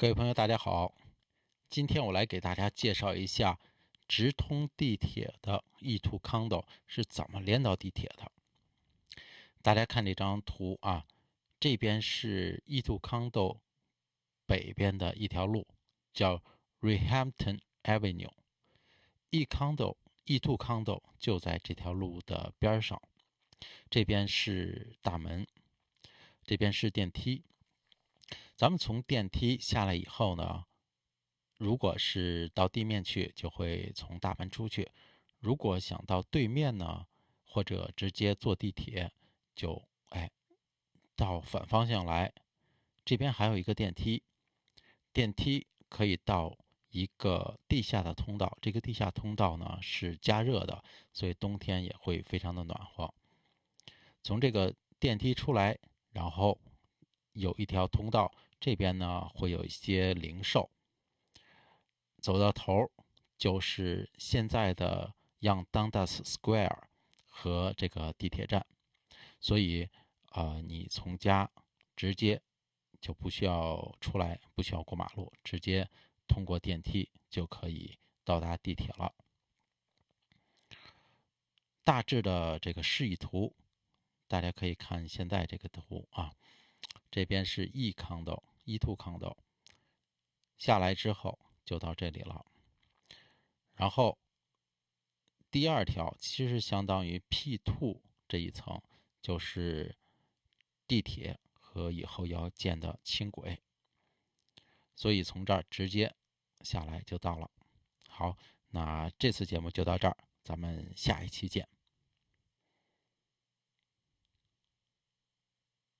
各位朋友，大家好！今天我来给大家介绍一下直通地铁的易 o 康 do 是怎么连到地铁的。大家看这张图啊，这边是易 o 康 do 北边的一条路，叫 Rehampton Avenue。易康 do、易 o 康 do 就在这条路的边上。这边是大门，这边是电梯。咱们从电梯下来以后呢，如果是到地面去，就会从大门出去；如果想到对面呢，或者直接坐地铁，就哎，到反方向来。这边还有一个电梯，电梯可以到一个地下的通道。这个地下通道呢是加热的，所以冬天也会非常的暖和。从这个电梯出来，然后有一条通道。这边呢会有一些零售，走到头就是现在的 Yondudas g Square 和这个地铁站，所以啊，你从家直接就不需要出来，不需要过马路，直接通过电梯就可以到达地铁了。大致的这个示意图，大家可以看现在这个图啊。这边是 E 康道、E2 t w 康道下来之后就到这里了。然后第二条其实相当于 p two 这一层，就是地铁和以后要建的轻轨，所以从这儿直接下来就到了。好，那这次节目就到这儿，咱们下一期见。